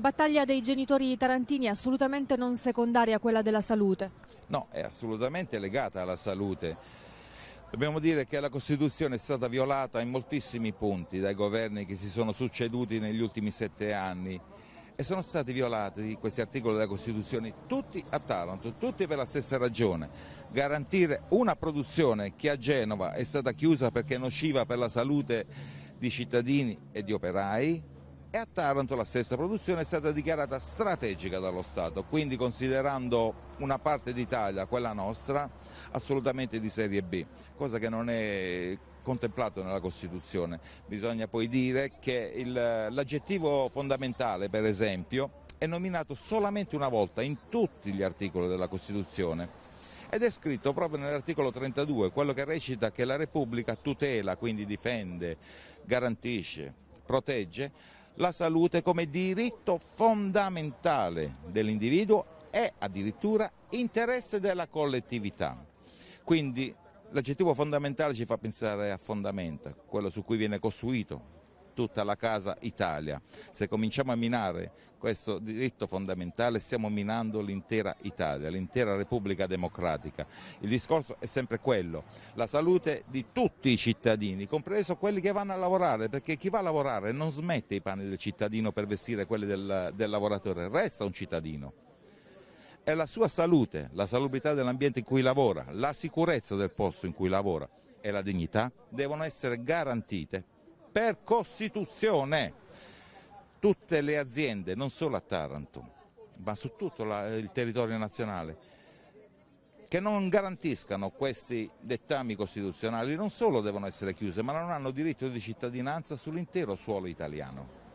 Battaglia dei genitori tarantini è assolutamente non secondaria a quella della salute. No, è assolutamente legata alla salute. Dobbiamo dire che la Costituzione è stata violata in moltissimi punti dai governi che si sono succeduti negli ultimi sette anni e sono stati violati questi articoli della Costituzione tutti a Taranto, tutti per la stessa ragione, garantire una produzione che a Genova è stata chiusa perché nociva per la salute di cittadini e di operai, e a Taranto la stessa produzione è stata dichiarata strategica dallo Stato, quindi considerando una parte d'Italia, quella nostra, assolutamente di serie B, cosa che non è contemplato nella Costituzione. Bisogna poi dire che l'aggettivo fondamentale, per esempio, è nominato solamente una volta in tutti gli articoli della Costituzione ed è scritto proprio nell'articolo 32, quello che recita che la Repubblica tutela, quindi difende, garantisce, protegge la salute come diritto fondamentale dell'individuo e addirittura interesse della collettività. Quindi l'aggettivo fondamentale ci fa pensare a fondamenta, quello su cui viene costruito tutta la casa Italia. Se cominciamo a minare questo diritto fondamentale stiamo minando l'intera Italia, l'intera Repubblica Democratica. Il discorso è sempre quello, la salute di tutti i cittadini, compreso quelli che vanno a lavorare, perché chi va a lavorare non smette i panni del cittadino per vestire quelli del, del lavoratore, resta un cittadino. È la sua salute, la salubrità dell'ambiente in cui lavora, la sicurezza del posto in cui lavora e la dignità devono essere garantite per Costituzione. Tutte le aziende, non solo a Taranto, ma su tutto la, il territorio nazionale, che non garantiscano questi dettami costituzionali non solo devono essere chiuse, ma non hanno diritto di cittadinanza sull'intero suolo italiano.